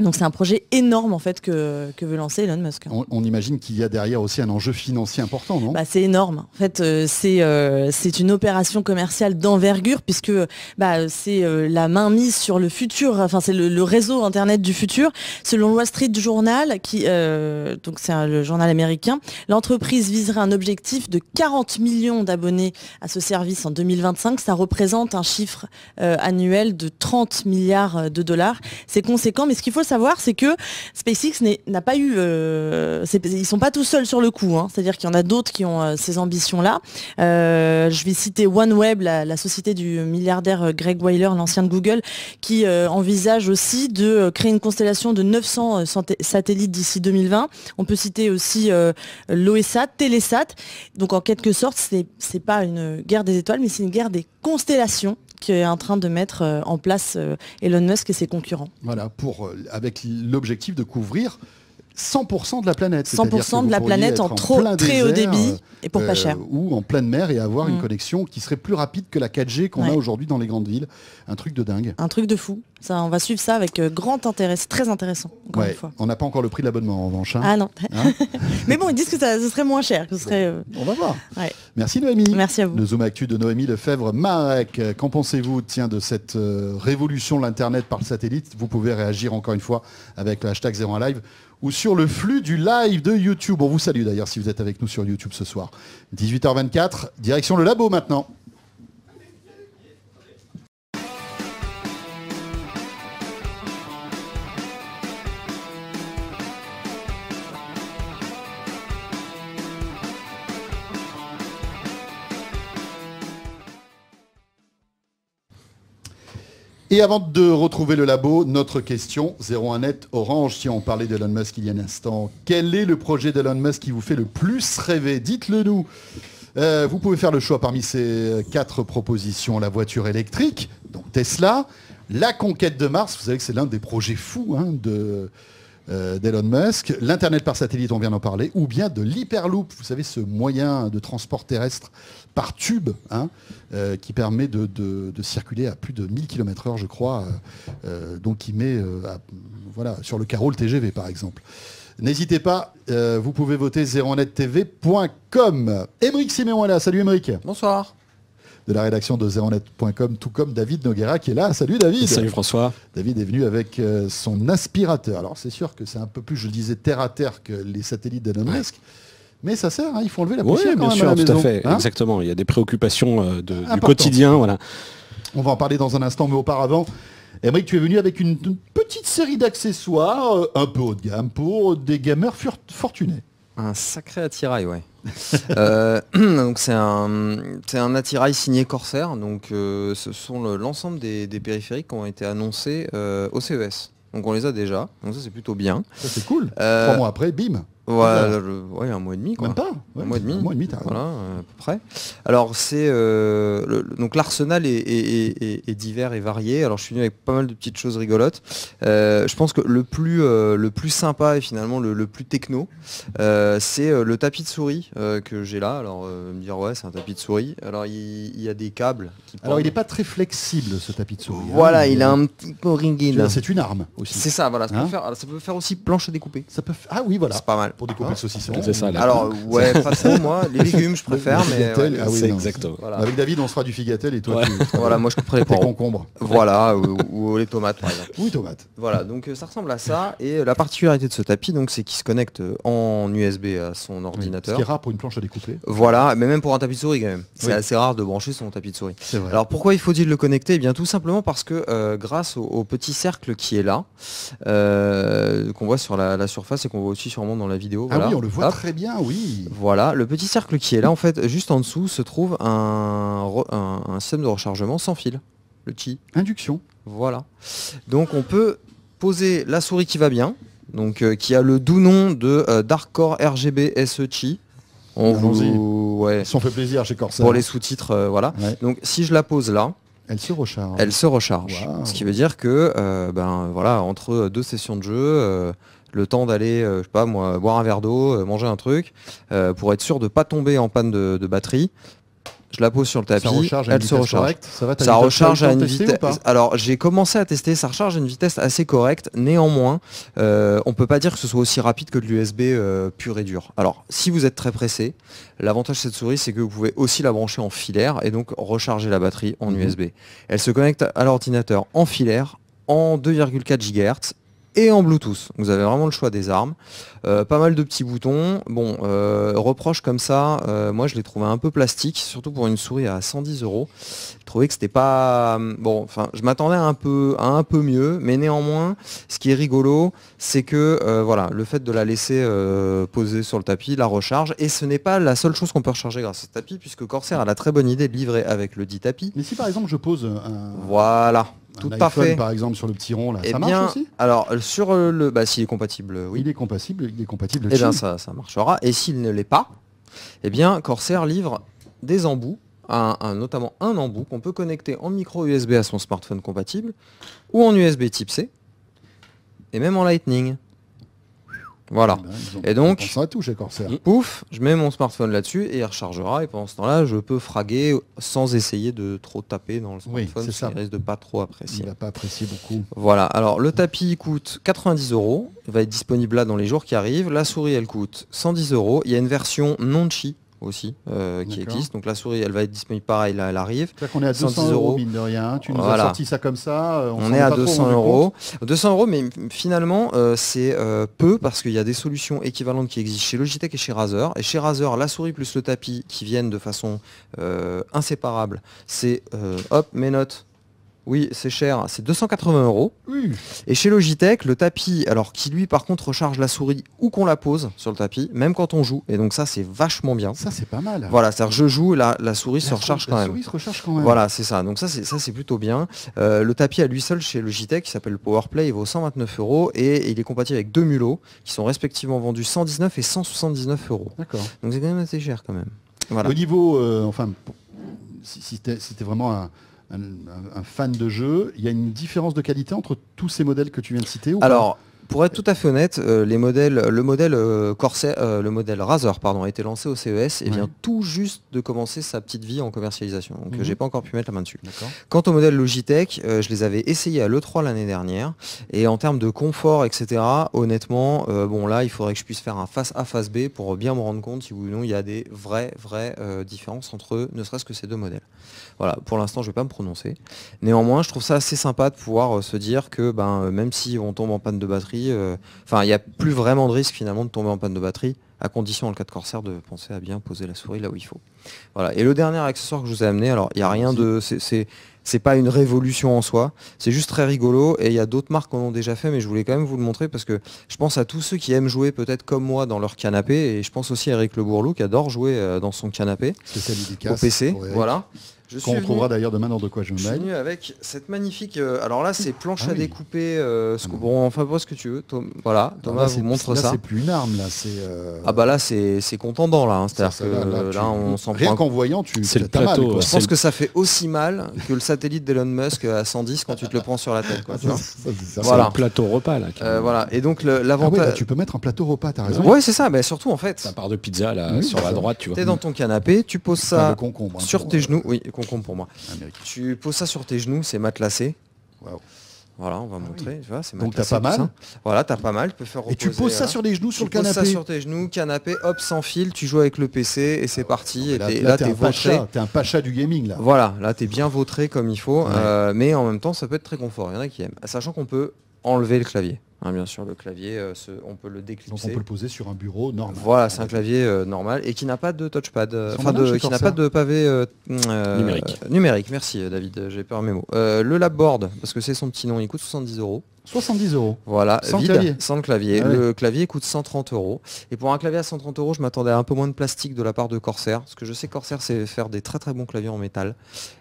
Speaker 3: donc c'est un projet énorme en fait que, veut lancer Elon Musk. On, imagine qu'il y a derrière aussi un enjeu financier important, non bah, C'est énorme. En fait, euh, euh, c'est une opération commerciale d'envergure puisque bah, c'est euh, la main mise sur le futur, enfin c'est le, réseau internet du futur. Selon Wall Street Journal, qui donc c'est le journal américain, l'entreprise viserait un objectif de 40 millions d'abonnés à ce service en 2025. Ça représente un chiffre annuel de 30 milliards de dollars. C'est conséquent, mais ce qu'il faut savoir, c'est que SpaceX n'a pas eu, ils euh, ils sont pas tout seuls sur le coup. Hein. C'est-à-dire qu'il y en a d'autres qui ont euh, ces ambitions-là. Euh, je vais citer OneWeb, la, la, société du milliardaire Greg Weiler, l'ancien de Google, qui envisage aussi de créer une constellation de 900 satellites d'ici 2020. On peut citer aussi l'OESAT, TELESAT, Donc en quelque sorte, c'est pas une guerre des étoiles, mais c'est une guerre des constellations qu'est en train de mettre euh, en place euh, Elon Musk et ses concurrents.
Speaker 1: Voilà, pour, euh, avec l'objectif de couvrir 100% de la planète. 100% de la planète en, trop, très haut débit et pour pas euh, cher. Ou en pleine mer et avoir une mm. connexion qui serait plus rapide que la 4G qu'on a aujourd'hui dans les grandes villes. Un truc de dingue. Un truc de fou.
Speaker 3: Ça, on va suivre ça avec euh, grand intérêt. C'est très intéressant. Une fois.
Speaker 1: On n'a pas encore le prix de l'abonnement en revanche. Hein. Ah non. Hein
Speaker 3: Mais bon, ils disent que ça, ce serait moins cher. Euh, on va voir.
Speaker 1: Merci Noémie. Merci à vous. Le Zoom Actu de Noémie Lefebvre. Marek, qu'en pensez-vous tiens, de cette révolution de l'Internet par le satellite Vous pouvez réagir encore une fois avec le hashtag 01 Live ou sur le flux du live de YouTube. On vous salue d'ailleurs si vous êtes avec nous sur YouTube ce soir. 18h24, direction le labo maintenant. Et avant de retrouver le labo, notre question 01net Orange, si on parlait d'Elon Musk il y a un instant, quel est le projet d'Elon Musk qui vous fait le plus rêver Dites-le nous. Euh, vous pouvez faire le choix parmi ces quatre propositions, la voiture électrique, donc Tesla, la conquête de Mars, vous savez que c'est l'un des projets fous hein, de, euh, d'Elon Musk, l'Internet par satellite, on vient d'en parler, ou bien de l'Hyperloop, vous savez, ce moyen de transport terrestre par tube, hein, euh, qui permet de, circuler à plus de 1000 km/h, je crois, euh, donc qui met voilà, sur le carreau le TGV, par exemple. N'hésitez pas, vous pouvez voter 01 Émeric Siméon est là. Salut Émeric. Bonsoir de la rédaction de 0net.com, tout comme David Noguera qui est là. Salut David Salut François David est venu avec euh, son aspirateur. Alors c'est sûr que c'est un peu plus, je le disais, terre à terre que les satellites d'Elon Mais ça sert, hein, il faut enlever la poussière tout à fait, hein.
Speaker 4: exactement. Il y a des préoccupations euh,
Speaker 1: de, du quotidien, voilà. On va en parler dans un instant, mais auparavant, Émeric, tu es venu avec une, petite série d'accessoires euh, un peu haut de gamme pour des gamers fortunés.
Speaker 5: Un sacré attirail, ouais. Euh, donc c'est un, un attirail signé Corsair. Donc euh, ce sont l'ensemble des, périphériques qui ont été annoncés euh, au CES. Donc on les a déjà. Donc ça c'est plutôt bien. Ça c'est cool. Trois mois après, bim. Voilà, euh, ouais, un mois et demi quoi. Même pas. un mois et demi. mois et demi, voilà, à peu près. Alors c'est euh, donc l'arsenal est, divers et varié. Alors je suis venu avec pas mal de petites choses rigolotes. Euh, je pense que le plus le plus sympa et finalement le, plus techno, c'est le tapis de souris que j'ai là. Alors me dire ouais c'est un tapis de souris. Alors il, y a des câbles. Qui Alors il n'est pas très
Speaker 1: flexible ce tapis de souris. Hein. Voilà, il a un petit peu Là, C'est une arme aussi. C'est ça, voilà. Ça, peut hein
Speaker 5: faire, ça peut faire aussi planche découper Ça peut. Ah oui, voilà. C'est pas mal pour découper le saucisson. C'est ça. Alors ouais, moi. Les légumes, je préfère. mais ah Avec David,
Speaker 1: on sera du figatel et toi. Tu, voilà, moi je couperai les concombres.
Speaker 5: Voilà, ou, les tomates par tomates. Voilà, donc euh, ça ressemble à ça. Et euh, la particularité de ce tapis, donc, c'est qu'il se connecte euh, en USB à son ordinateur. C'est rare pour une planche à découper. Voilà, mais même pour un tapis de souris quand même. C'est assez rare de brancher son tapis de souris. Alors pourquoi il faut-il le connecter eh bien tout simplement parce que grâce au, petit cercle qui est là, qu'on voit sur la, surface et qu'on voit aussi sûrement dans la vie. Ah oui, on le voit très bien, oui. Voilà, le petit cercle qui est là, en fait, juste en dessous se trouve un, un, système de rechargement sans fil, le chi. Induction. Voilà. Donc on peut poser la souris qui va bien, donc euh, qui a le doux nom de euh, Dark Core RGB SE Chi. On vous ouais. Ça fait plaisir chez Corsair. Pour les sous-titres, euh, voilà. Donc si je la pose là, elle se recharge. Elle se recharge. Ce qui veut dire que, ben voilà, entre deux sessions de jeu, le temps d'aller, euh, pas boire un verre d'eau, euh, manger un truc, euh, pour être sûr de pas tomber en panne de, batterie, je la pose sur le tapis, elle se recharge. Ça, recharge à une vitesse. Alors j'ai commencé à tester, ça recharge à une vitesse assez correcte. Néanmoins, on on peut pas dire que ce soit aussi rapide que de l'USB pur et dur. Alors si vous êtes très pressé, l'avantage de cette souris c'est que vous pouvez aussi la brancher en filaire et donc recharger la batterie en mhm. USB. Elle se connecte à l'ordinateur en filaire en 2,4 GHz et en Bluetooth. Vous avez vraiment le choix des armes. Euh, pas mal de petits boutons. Bon, euh, reproche comme ça, euh, moi je l'ai trouvé un peu plastique, surtout pour une souris à 110 euros. Je trouvais que c'était pas hum, bon. Enfin, je m'attendais un peu à un peu mieux, mais néanmoins, ce qui est rigolo, c'est que voilà, le fait de la laisser poser sur le tapis, la recharge, et ce n'est pas la seule chose qu'on peut recharger grâce à ce tapis, puisque Corsair a la très bonne idée de livrer avec le dit tapis. Mais si par exemple je pose un... voilà. Tout par exemple sur le petit rond là, eh ça marche bien, aussi Alors sur euh, le bah s'il est compatible, oui. Il est compatible, il est compatible. Et eh bien ça, ça marchera. Et s'il ne l'est pas, eh bien Corsair livre des embouts, un, notamment un embout qu'on peut connecter en micro USB à son smartphone compatible ou en USB Type C et même en Lightning. Voilà. Eh ben, et, donc, ça mm. Pouf, je mets mon smartphone là-dessus et il rechargera. Et pendant ce temps-là, je peux fraguer sans essayer de trop taper dans le smartphone. ça. Il risque de pas trop apprécier. Il n'a pas apprécié beaucoup. Voilà. Alors, le tapis coûte 90 euros. Il va être disponible là dans les jours qui arrivent. La souris, elle coûte 110 euros. Il y a une version non-chi aussi euh, qui existe. Donc la souris, elle va être disponible pareil, là elle arrive. C'est est à 200 euros, mine de rien. Tu nous as sorti
Speaker 1: ça comme ça. Euh, on, est à 200 euros.
Speaker 5: 200 euros, mais finalement, euh, c'est peu parce qu'il y a des solutions équivalentes qui existent chez Logitech et chez Razer. Et chez Razer, la souris plus le tapis qui viennent de façon inséparable, c'est hop, mes notes oui, c'est cher, c'est 280 euros. Et chez Logitech, le tapis, alors qui lui par contre recharge la souris où qu'on la pose sur le tapis, même quand on joue. Et donc ça c'est vachement bien. Ça c'est pas mal. Voilà, c'est-à-dire je joue, la, la souris se recharge quand, la Souris se
Speaker 2: recharge quand même. Voilà,
Speaker 5: c'est ça. Donc ça c'est ça c'est plutôt bien. Euh, le tapis à lui seul chez Logitech, qui s'appelle PowerPlay, il vaut 129 euros et il est compatible avec deux mulots qui sont respectivement vendus 119 et 179 euros. D'accord. Donc c'est quand même assez cher quand même. Au niveau, euh, enfin,
Speaker 4: si, si
Speaker 1: c'était vraiment un un, fan de jeu, il y a une différence de qualité entre tous ces modèles que tu viens de citer
Speaker 5: ou pour être tout à fait honnête, euh, le modèle euh, euh, le modèle Razer, pardon, a été lancé au CES et vient tout juste de commencer sa petite vie en commercialisation. Donc je mhm. j'ai pas encore pu mettre la main dessus. Quant au modèle Logitech, je les avais essayés à l'E3 l'année dernière et en termes de confort, etc. Honnêtement, bon là, il faudrait que je puisse faire un face à face B pour bien me rendre compte si ou non il y a des vraies vraies différences entre eux, ne serait-ce que ces deux modèles. Voilà, pour l'instant, je vais pas me prononcer. Néanmoins, je trouve ça assez sympa de pouvoir se dire que ben même si on tombe en panne de batterie euh, enfin, il n'y a plus vraiment de risque finalement de tomber en panne de batterie, à condition en le cas de Corsair de penser à bien poser la souris là où il faut. Voilà. Et le dernier accessoire que je vous ai amené, alors il n'y a rien de. C'est c'est pas une révolution en soi, c'est juste très rigolo et il y a d'autres marques qu'on ont déjà fait mais je voulais quand même vous le montrer parce que je pense à tous ceux qui aiment jouer peut-être comme moi dans leur canapé et je pense aussi à Eric Le Bourlou qui adore jouer euh, dans son canapé au PC, voilà qu'on retrouvera d'ailleurs demain dans De quoi je me mêle. avec cette magnifique. Euh, alors là, c'est planche ah à découper. Euh, ce ah bon, enfin, ce que tu veux. Tom, voilà, ah Thomas là, vous montre ça. C'est plus une arme là. C'est. Euh, ah bah là, c'est contendant là. Hein, c'est-à-dire que là, on s'en Rien qu'en voyant, tu. C'est le plateau. je pense que ça fait aussi mal que le satellite d'Elon Musk à 110 quand tu te le prends sur la tête. Quoi, voilà. Un plateau repas là. voilà. Et donc l'avantage. Bah, tu peux mettre un plateau repas. T'as raison. Ouais, c'est ça. Mais surtout en fait. Ça part de pizza là sur la droite. Tu vois. T'es dans ton canapé. Tu poses ça hein. sur tes genoux. Oui concombre pour moi. Tu poses ça sur tes genoux, c'est matelassé. Voilà, on va ah montrer. Tu vois, Donc t'as pas mal. Voilà, t'as pas mal. Tu peux faire reposer, Et tu poses ça sur les genoux, sur le canapé. Tu poses ça sur tes genoux, canapé, hop, sans fil. Tu joues avec le PC et c'est parti. et là, là, là t'es un pacha du gaming là. Voilà, là t'es bien vautré comme il faut. Euh, mais en même temps, ça peut être très confort. Il y en a qui aiment. Sachant qu'on peut enlever le clavier. Hein, bien sûr, le clavier, euh, on peut le déclipser. Donc on peut le poser sur un bureau normal. Voilà, c'est un clavier euh, normal et qui n'a pas de touchpad, euh, enfin qui n'a pas de pavé numérique. Numérique, merci David, j'ai peur mes mots. le lapboard, parce que c'est son petit nom, il coûte 70 euros.
Speaker 1: 70 euros.
Speaker 5: Voilà, sans clavier. sans le clavier. Ah le clavier coûte 130 euros. Et pour un clavier à 130 euros, je m'attendais à un peu moins de plastique de la part de Corsair, parce que je sais que Corsair c'est faire des très très bons claviers en métal,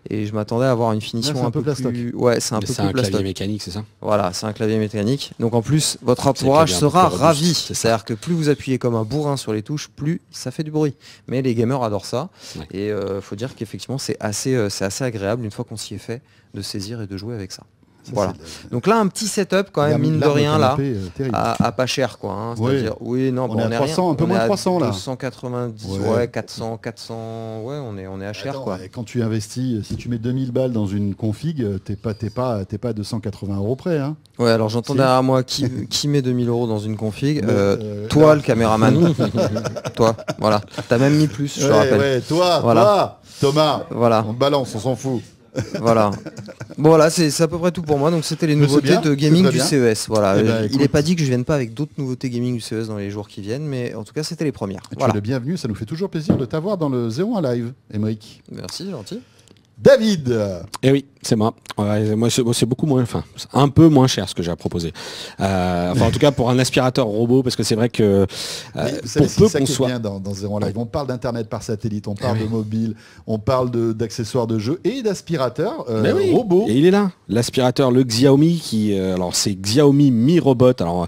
Speaker 5: et je m'attendais à avoir une finition un, peu, plus. Ouais, c'est un un clavier mécanique, c'est ça Voilà, c'est un clavier mécanique. Donc en plus votre entourage sera ravi. C'est-à-dire que plus vous appuyez comme un bourrin sur les touches, plus ça fait du bruit. Mais les gamers adorent ça. Et il euh, faut dire qu'effectivement, c'est assez, euh, c'est assez agréable une fois qu'on s'y est fait de saisir et de jouer avec ça voilà. Donc là, un petit setup quand même, mine de rien, là, euh, à, pas cher, quoi. Hein. Oui. non, on, est à 300, un peu moins de 300 là. 290, ouais. 400, 400, ouais, on est, on est à cher, quoi. Quand tu
Speaker 1: investis, euh, si tu mets 2000 balles dans une config, euh, t'es pas, t'es pas, t'es pas à 280 euros près. Hein. Ouais, alors j'entends derrière moi qui,
Speaker 5: met 2000 euros dans une config. toi, le caméraman. toi, voilà. T'as même mis plus, je te rappelle. toi, voilà. toi, Thomas. Voilà. On balance, on s'en fout voilà. Bon, voilà, c'est à peu près tout pour moi. Donc, c'était les nouveautés de gaming du CES. Voilà. Eh ben, euh, il n'est pas dit que je vienne pas avec d'autres nouveautés gaming du CES dans les jours qui viennent, mais en tout cas, c'était les premières. Tu es le bienvenu. Ça nous fait toujours plaisir de t'avoir dans le 01 Live, Émeric. Merci, gentil.
Speaker 4: David Eh oui, c'est moi. moi, c'est beaucoup moins, enfin, un peu moins cher ce que j'ai à proposer. Euh, enfin, en tout cas, pour un aspirateur robot, parce que c'est vrai que euh, c'est pour peu qu'on soit
Speaker 1: dans, dans Zéro Live, on parle d'internet par satellite, on parle eh de mobile, on parle d'accessoires de, jeux jeu et d'aspirateurs euh, robot.
Speaker 4: Et il est là, l'aspirateur, le Xiaomi qui, alors c'est Xiaomi Mi Robot. Alors,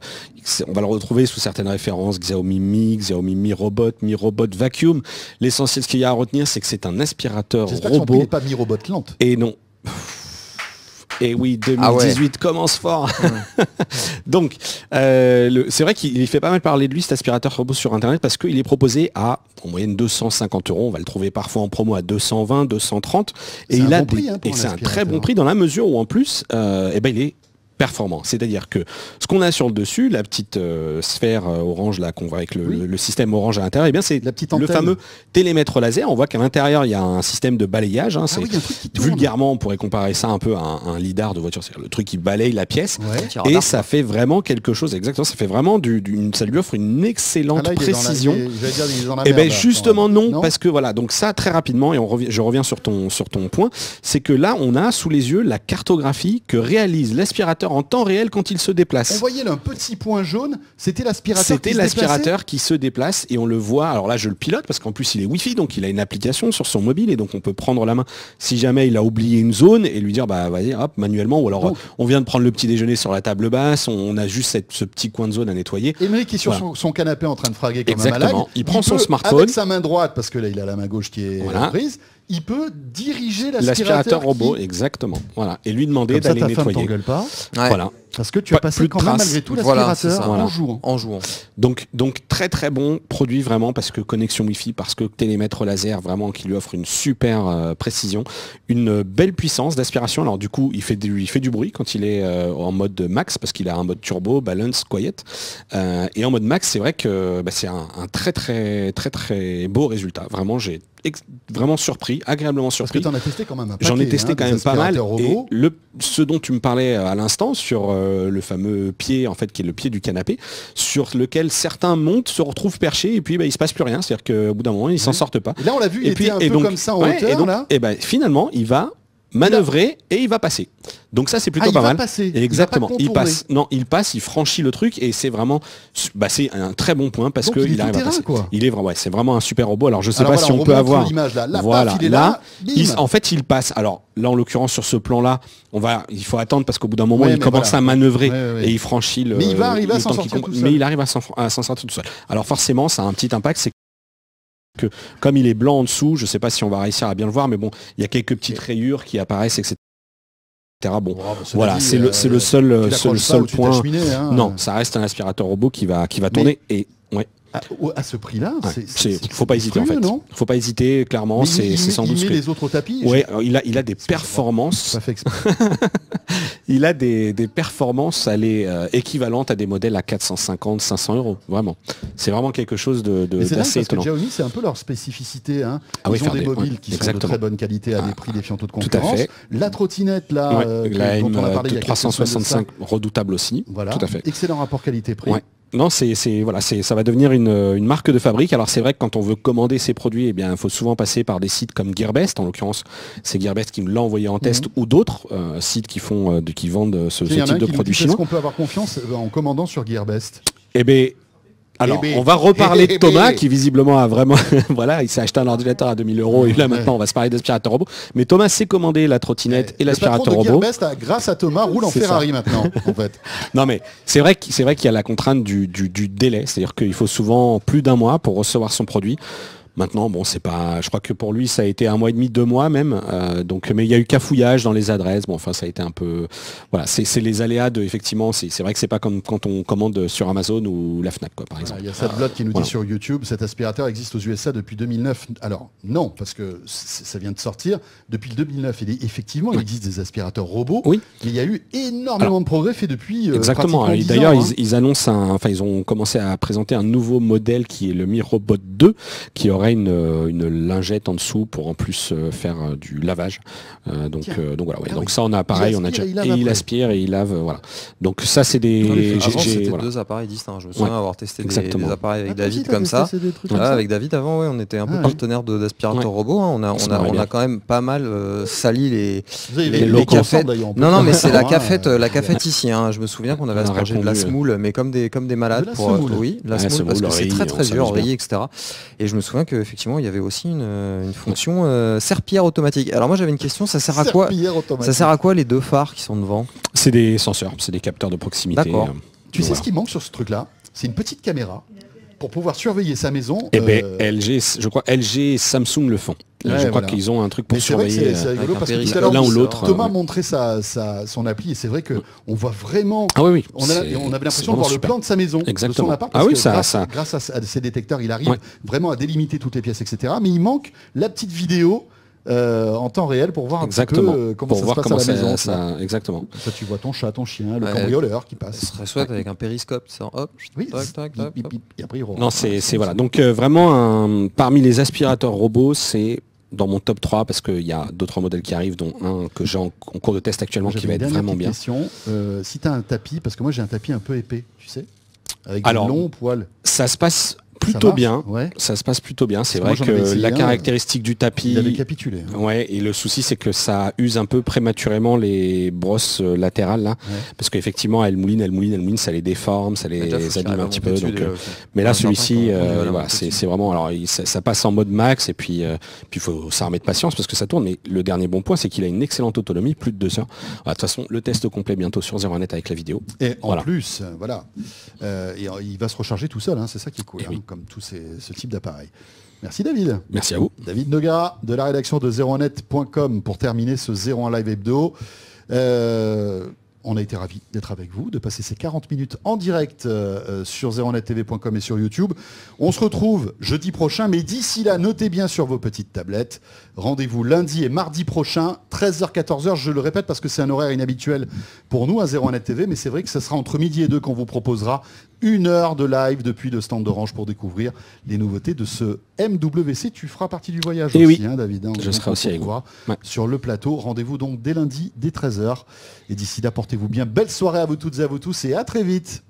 Speaker 4: on va le retrouver sous certaines références, Xiaomi Mi, Xiaomi Mi Robot, Mi Robot Vacuum. L'essentiel, ce qu'il y a à retenir, c'est que c'est un aspirateur robot. pas Mi Robot Lente. Et non. Et oui, 2018 ah commence fort. Donc, euh, c'est vrai qu'il fait pas mal parler de lui, cet aspirateur robot sur Internet, parce qu'il est proposé à en moyenne 250 euros. On va le trouver parfois en promo à 220, 230. Et il a hein, et c'est un très bon prix dans la mesure où en plus, et euh, eh ben il est performant. C'est-à-dire que ce qu'on a sur le dessus, la petite euh, sphère euh, orange là qu'on voit avec le, système orange à l'intérieur, eh bien c'est le fameux télémètre laser. On voit qu'à l'intérieur il y a un système de balayage. Hein. Ah vulgairement on pourrait comparer ça un peu à un, lidar de voiture, c'est-à-dire le truc qui balaye la pièce. Et ça fait vraiment quelque chose. Exactement, ça fait vraiment ça lui offre une excellente ah précision. et
Speaker 1: eh ben hein, justement non, parce
Speaker 4: que voilà donc ça très rapidement et je reviens sur ton sur ton point, c'est que là on a sous les yeux la cartographie que réalise l'aspirateur en temps réel quand il se déplace. On voyait
Speaker 1: là, un petit point jaune, c'était l'aspirateur. C'était l'aspirateur
Speaker 4: qui se déplace et on le voit. Alors là, je le pilote parce qu'en plus il est Wi-Fi, donc il a une application sur son mobile et donc on peut prendre la main si jamais il a oublié une zone et lui dire bah vas-y hop manuellement ou alors euh, on vient de prendre le petit déjeuner sur la table basse, on, a juste ce petit coin de zone à nettoyer. Émeric est sur
Speaker 1: son, canapé en train de fraguer comme Exactement. un malade. Il, prend son smartphone avec sa main droite parce que là il a la main gauche qui est prise il peut diriger l'aspirateur robot,
Speaker 4: exactement. Voilà, et lui demander d'aller nettoyer. pas. Voilà. Parce que tu as passé quand même malgré tout l'aspirateur en jouant. En jouant. Donc, donc très très bon produit vraiment parce que connexion Wi-Fi, parce que télémètre laser vraiment qui lui offre une super euh, précision, une belle puissance d'aspiration. Alors du coup il fait du, il fait du bruit quand il est euh, en mode max parce qu'il a un mode turbo, balance, quiet. Euh, et en mode max c'est vrai que bah, c'est un, très très très très beau résultat. Vraiment j'ai vraiment surpris, agréablement surpris.
Speaker 1: testé quand même J'en ai testé hein, quand même pas mal. Et
Speaker 4: le, ce dont tu me parlais à l'instant sur euh, le fameux pied, en fait, qui est le pied du canapé, sur lequel certains montent, se retrouvent perchés, et puis bah, il se passe plus rien. C'est-à-dire qu'au bout d'un moment, ils s'en sortent pas. là, on l'a vu, et puis, un et donc, comme ça en et là. Et ben, finalement, il va manœuvrer et il va passer. Donc ça c'est plutôt ah, pas mal. Exactement. Il, passe. Non, il passe, il franchit le truc et c'est vraiment bah, c'est un très bon point parce qu'il il arrive à passer. Il est vraiment c'est vraiment un super robot. Alors je sais pas si on, peut avoir voilà, là. en fait, il passe. Alors là en l'occurrence sur ce plan là, on va il faut attendre parce qu'au bout d'un moment, il commence à manœuvrer et il franchit le Mais il va Mais il arrive à s'en sortir tout seul. Alors forcément, ça a un petit impact, c'est que comme il est blanc en dessous, je ne sais pas si on va réussir à bien le voir, mais bon, il y a quelques petites rayures qui apparaissent, etc. Bon, voilà, c'est le, euh, le, seul, euh, point. Hein. Non, ça reste un aspirateur robot qui va, qui va tourner. Et ah, à, ce prix-là, c'est faut pas hésiter en fait. faut pas hésiter clairement, c'est sans doute. Il met les autres au tapis. Ouais, il a il a des performances. il a des, performances allées euh, équivalentes à des modèles à 450, 500 euros. Vraiment, c'est vraiment quelque chose de d'assez étonnant.
Speaker 1: c'est un peu leur spécificité. Hein. Ah Ils ont des, mobiles qui sont de très bonne qualité à des ah, prix défiantaux
Speaker 4: de concurrence. Tout à fait.
Speaker 1: La trottinette là, euh, la dont a euh, parlé 365
Speaker 4: redoutable aussi. Voilà. Tout fait.
Speaker 1: Excellent rapport qualité-prix.
Speaker 4: Non, c'est voilà, ça va devenir une, marque de fabrique. Alors c'est vrai que quand on veut commander ces produits, eh bien, il faut souvent passer par des sites comme Gearbest. En l'occurrence, c'est Gearbest qui me l'a envoyé en test mhm. ou d'autres euh, sites qui font, euh, qui vendent euh, ce, type de produits chinois. Est-ce
Speaker 1: qu'on peut avoir confiance en commandant sur Gearbest
Speaker 4: Eh ben, alors, eh ben, on va reparler de eh Thomas, ben. qui visiblement a vraiment... voilà, il s'est acheté un ordinateur à 2000 euros, et là maintenant, on va se parler d'aspirateur robot. Mais Thomas s'est commandé la trottinette eh, et l'aspirateur robot.
Speaker 1: grâce à Thomas, roule en Ferrari maintenant,
Speaker 4: en fait. Non, mais c'est vrai qu'il y a la contrainte du, du délai, c'est-à-dire qu'il faut souvent plus d'un mois pour recevoir son produit. Maintenant, bon, c'est pas. Je crois que pour lui, ça a été un mois et demi, deux mois même. Euh, donc, mais il y a eu cafouillage dans les adresses. Bon, enfin, ça a été un peu. Voilà, c'est les aléas de. Effectivement, c'est vrai que c'est pas comme quand on commande sur Amazon ou la Fnac, quoi,
Speaker 1: par exemple. Il y a cette qui nous dit sur YouTube, cet aspirateur existe aux USA depuis 2009. Alors non, parce que ça vient de sortir depuis 2009. Il est, effectivement, il existe des aspirateurs robots. Oui. Mais il y a eu énormément de progrès fait depuis. Euh, exactement. Hein, d'ailleurs, hein.
Speaker 4: ils, annoncent, enfin, ils ont commencé à présenter un nouveau modèle qui est le Mi Robot 2, qui aurait euh, une, lingette en dessous pour en plus euh, faire euh, du lavage. donc, donc voilà. Ah donc ça, on a appareil on a déjà. Et il, aspire et il lave. Voilà. Donc ça, c'est des. c'était deux appareils distincts. Je me souviens avoir testé des, appareils avec ah, David comme ça.
Speaker 5: avec David avant, ouais, on était un peu ah, partenaire d'aspirateur robot. Hein. On a, on a, on a quand même pas mal sali les les, cafettes. Non, non, mais c'est la cafette, la cafette ici. Hein. Je me souviens qu'on avait aspergé de la semoule, mais comme des comme des malades pour oui, la semoule parce que c'est très très dur, etc. Et je me souviens que effectivement il y avait aussi une, fonction euh, serpillère automatique. Alors moi, j'avais une question, ça sert à quoi Ça sert à quoi les deux phares qui sont devant C'est des senseurs, c'est des capteurs de proximité.
Speaker 1: Tu sais ce qui manque sur ce truc-là C'est une petite caméra pour pouvoir surveiller sa maison. Eh bien euh,
Speaker 4: LG, je crois LG Samsung le font. je crois qu'ils ont un truc pour surveiller. l'un ou l'autre. Thomas
Speaker 1: a montré son appli et c'est vrai que on voit vraiment. Ah oui, on, a, l'impression de voir le plan de sa maison, de son appart. Ah ça, grâce, à, ses ces détecteurs, il arrive vraiment à délimiter toutes les pièces, etc. Mais il manque la petite vidéo euh, en temps réel pour voir
Speaker 5: euh, comment ça se passe à la
Speaker 4: maison. Ça, exactement. Ça, tu vois ton chat, ton chien, le cambrioleur
Speaker 5: qui passe. soit avec un périscope, ça, hop, oui, tac, tac, tac, Non, c'est voilà.
Speaker 4: Donc euh, vraiment, un, parmi les aspirateurs robots, c'est dans mon top 3 parce qu'il y a d'autres modèles qui arrivent dont un que j'ai en, cours de test actuellement qui va être vraiment bien.
Speaker 1: Question, si tu as un tapis, parce que moi j'ai un
Speaker 4: tapis un peu épais, tu sais, avec Alors, des poil. Ça se passe plutôt bien. Ouais. Ça se passe plutôt bien. C'est vrai que la caractéristique du tapis. Il avait capitulé. Hein. Ouais, et le souci, c'est que ça use un peu prématurément les brosses euh, latérales, là. Parce qu'effectivement, elle mouline, elle mouline, elle mouline, ça les déforme, ça les ah, abîme un petit peu. Donc, euh, mais là, celui-ci, euh, c'est vraiment. Alors, il, ça, passe en mode max, et puis puis, il faut s'armer de patience parce que ça tourne. Mais le dernier bon point, c'est qu'il a une excellente autonomie, plus de deux heures. De toute façon, le test complet bientôt sur 01net avec la vidéo. Et en
Speaker 1: plus, voilà. et il va se recharger tout seul, hein, c'est ça qui est cool. Eh hein, tous ces, ce type d'appareil. Merci David. Merci à vous. David Noga de la rédaction de 01net.com pour terminer ce 01 live hebdo. Euh, on a été ravis d'être avec vous, de passer ces 40 minutes en direct euh, euh, sur sur 01nettv.com et sur YouTube. On se retrouve jeudi prochain, mais d'ici là, notez bien sur vos petites tablettes. Rendez-vous lundi et mardi prochain, 13h-14h. Je le répète parce que c'est un horaire inhabituel pour nous à 01nettv, mais c'est vrai que ce sera entre midi et deux qu'on vous proposera une heure de live depuis le stand d'Orange pour découvrir les nouveautés de ce MWC. Tu feras partie du voyage eh aussi, hein, David. Hein, Je serai aussi avec Sur le plateau. Rendez-vous donc dès lundi, dès 13h. Et d'ici là, portez-vous bien. Belle soirée à vous toutes et à vous tous et à très vite.